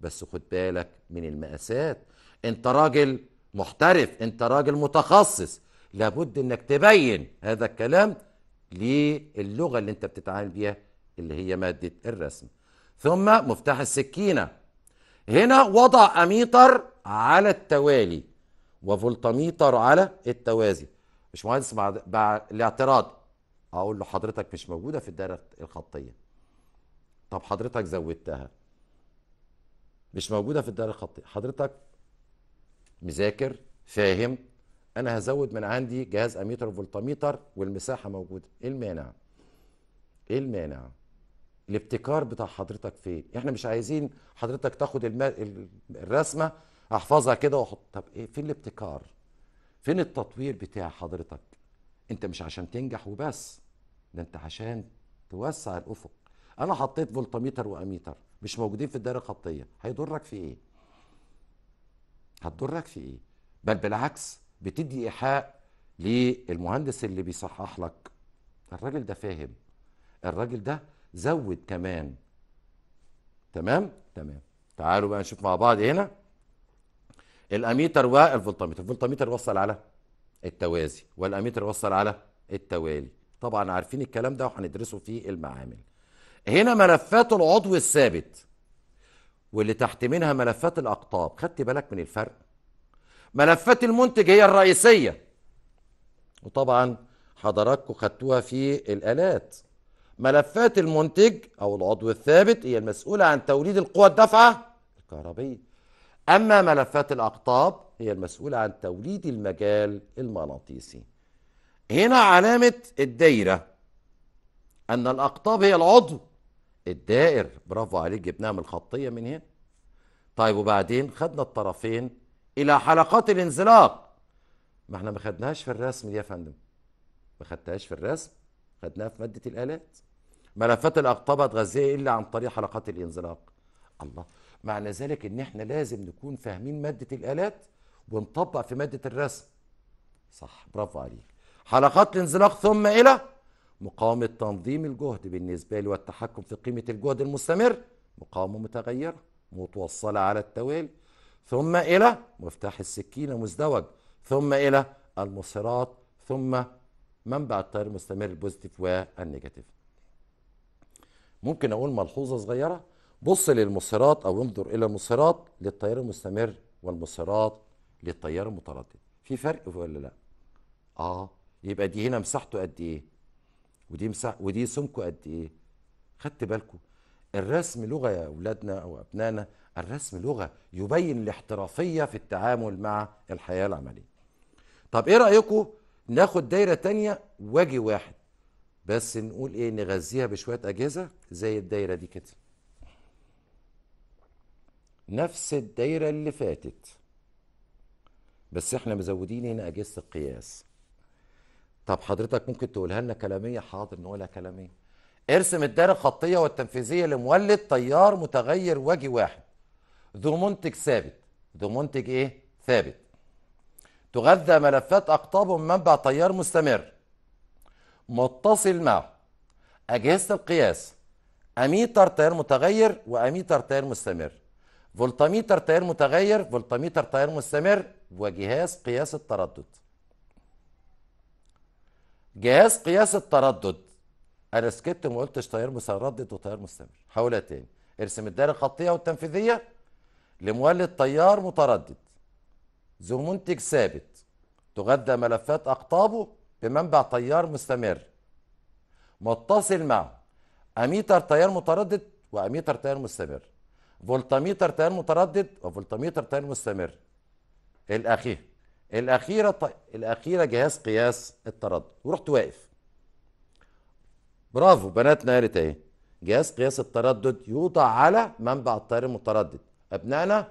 A: بس خد بالك من المقاسات انت راجل محترف انت راجل متخصص لابد انك تبين هذا الكلام للغه اللي انت بتتعامل بيها اللي هي ماده الرسم ثم مفتاح السكينه هنا وضع اميتر على التوالي وفولتاميتر على التوازي مش مهندس مع بعد الاعتراض اقول له حضرتك مش موجوده في الدايره الخطيه طب حضرتك زودتها مش موجوده في الدايره الخطيه حضرتك مذاكر فاهم انا هزود من عندي جهاز اميتر وفولتاميتر والمساحه موجوده ايه المانع ايه المانع الابتكار بتاع حضرتك فين احنا مش عايزين حضرتك تاخد الرسمه هحفظها كده واحط طب ايه فين الابتكار فين التطوير بتاع حضرتك انت مش عشان تنجح وبس ده انت عشان توسع الافق انا حطيت فولتميتر واميتر مش موجودين في الدائره الخطيه هيضرك في ايه هتضرك في ايه بل بالعكس بتدي ايحاء للمهندس اللي بيصحح لك الراجل ده فاهم الراجل ده زود كمان تمام تمام تعالوا بقى نشوف مع بعض هنا الاميتر والفولتاميتر الفولتاميتر وصل على التوازي والاميتر وصل على التوالي طبعا عارفين الكلام ده وهندرسه في المعامل هنا ملفات العضو الثابت واللي تحت منها ملفات الاقطاب خدت بالك من الفرق ملفات المنتج هي الرئيسيه وطبعا حضراتكم خدتوها في الالات ملفات المنتج او العضو الثابت هي المسؤوله عن توليد القوى الدافعه الكهربيه أما ملفات الأقطاب هي المسؤولة عن توليد المجال المغناطيسي هنا علامة الدايرة أن الأقطاب هي العضو الدائر برافو عليك جبناها من الخطية من هنا طيب وبعدين خدنا الطرفين إلى حلقات الانزلاق ما احنا ما خدناهاش في الرسم دي يا فندم ما خدتهاش في الرسم خدناها في مادة الآلات ملفات الأقطاب هتغذيها إلا عن طريق حلقات الانزلاق الله معنى ذلك ان احنا لازم نكون فاهمين ماده الالات ونطبق في ماده الرسم صح برافو عليك حلقات الانزلاق ثم الى مقاومه تنظيم الجهد بالنسبه لي والتحكم في قيمه الجهد المستمر مقاومه متغيره متوصله على التوالي ثم الى مفتاح السكينه مزدوج ثم الى المصيرات ثم منبع التيار المستمر البوزيتيف والنيجاتيف ممكن اقول ملحوظه صغيره بص للمصيرات او انظر الى المصيرات للتيار المستمر والمصيرات للتيار المتردد في فرق ولا لا اه يبقى دي هنا مساحته قد ايه ودي مساح ودي سمكه قد ايه خدت بالكم الرسم لغه يا اولادنا او ابنائنا الرسم لغه يبين الاحترافيه في التعامل مع الحياه العمليه طب ايه رايكم ناخد دايره تانية واجي واحد بس نقول ايه نغذيها بشويه اجهزه زي الدايره دي كده نفس الدايره اللي فاتت بس احنا مزودين هنا اجهزه القياس طب حضرتك ممكن تقولها لنا كلاميه حاضر نقولها كلاميه ارسم الدائره الخطيه والتنفيذيه لمولد تيار متغير وجه واحد ذو منتج ثابت ذو منتج ايه ثابت تغذى ملفات اقطابه من منبع تيار مستمر متصل مع اجهزه القياس اميتر تيار متغير واميتر تيار مستمر فولتاميتر تيار متغير فولتاميتر تيار مستمر وجهاز قياس التردد جهاز قياس التردد انا سكت وما قلتش تيار متردد وتيار مستمر هقولها تاني ارسم الدائره الخطيه والتنفيذيه لمولد تيار متردد ذو منتج ثابت تغذى ملفات اقطابه بمنبع تيار مستمر متصل معه اميتر تيار متردد واميتر تيار مستمر فولتاميتر تيار متردد وفولتاميتر تيار مستمر الاخير الاخيره ط... الاخيره جهاز قياس التردد ورحت واقف برافو بناتنا قالت ايه جهاز قياس التردد يوضع على منبع التيار المتردد ابنائنا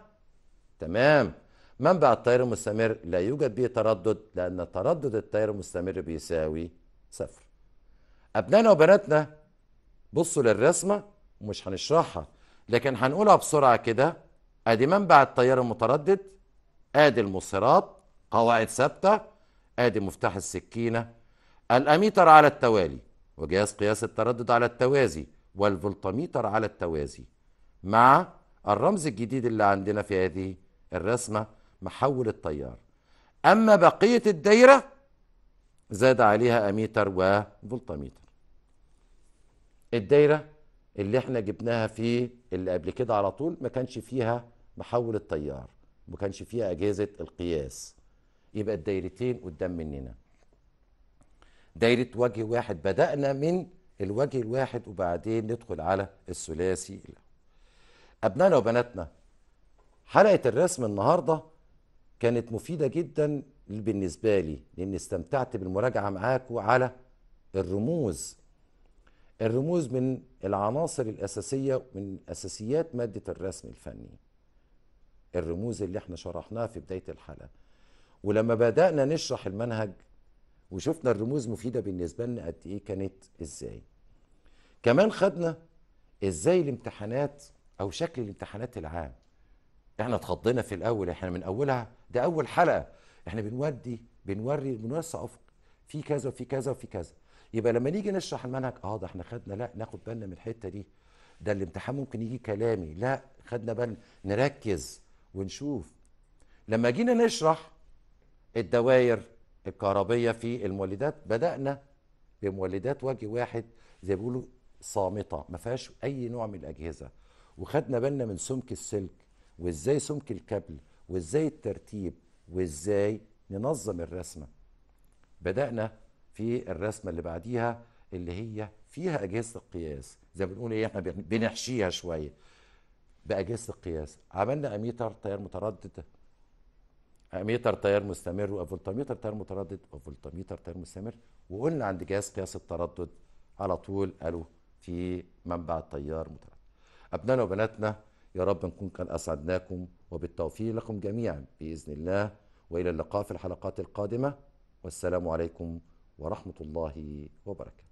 A: تمام منبع التيار المستمر لا يوجد به تردد لان تردد التيار المستمر بيساوي صفر ابنائنا وبناتنا بصوا للرسمه ومش هنشرحها لكن هنقولها بسرعة كده ادي منبع التيار المتردد ادي المصهرات قواعد ثابتة ادي مفتاح السكينة الاميتر على التوالي وجهاز قياس التردد على التوازي والفولتميتر على التوازي مع الرمز الجديد اللي عندنا في هذه الرسمة محول التيار أما بقية الدايرة زاد عليها أميتر وفولتميتر الدايرة اللي احنا جبناها في اللي قبل كده على طول ما كانش فيها محول التيار ما كانش فيها أجهزة القياس يبقى الدايرتين قدام مننا دايرة وجه واحد بدأنا من الوجه الواحد وبعدين ندخل على الثلاثي أبنائنا وبناتنا حلقة الرسم النهاردة كانت مفيدة جدا بالنسبة لي لان استمتعت بالمراجعة معاكم على الرموز الرموز من العناصر الأساسية من أساسيات مادة الرسم الفني الرموز اللي احنا شرحناها في بداية الحلقة ولما بدأنا نشرح المنهج وشفنا الرموز مفيدة بالنسبة لنا قد إيه كانت إزاي كمان خدنا إزاي الامتحانات أو شكل الامتحانات العام احنا اتخضينا في الأول احنا من أولها ده أول حلقة احنا بنودي بنوري بنوسع أفق في كذا وفي كذا وفي كذا يبقى لما نيجي نشرح المنهج اه ده احنا خدنا لا ناخد بالنا من الحته دي ده الامتحان ممكن يجي كلامي لا خدنا بالنا نركز ونشوف لما جينا نشرح الدوائر الكهربيه في المولدات بدانا بمولدات وجه واحد زي بيقولوا صامته ما فيهاش اي نوع من الاجهزه وخدنا بالنا من سمك السلك وازاي سمك الكابل وازاي الترتيب وازاي ننظم الرسمه بدانا في الرسمة اللي بعديها اللي هي فيها أجهزة القياس زي ما بنقول إيه إحنا بنحشيها شوية بأجهزة القياس عملنا أميتر تيار متردد أميتر تيار مستمر وأفولتميتر تيار متردد وأفولتميتر تيار مستمر وقلنا عند جهاز قياس التردد على طول قالوا في منبع التيار متردد أبنائنا وبناتنا يا رب نكون قد أسعدناكم وبالتوفيق لكم جميعا بإذن الله وإلى اللقاء في الحلقات القادمة والسلام عليكم ورحمه الله وبركاته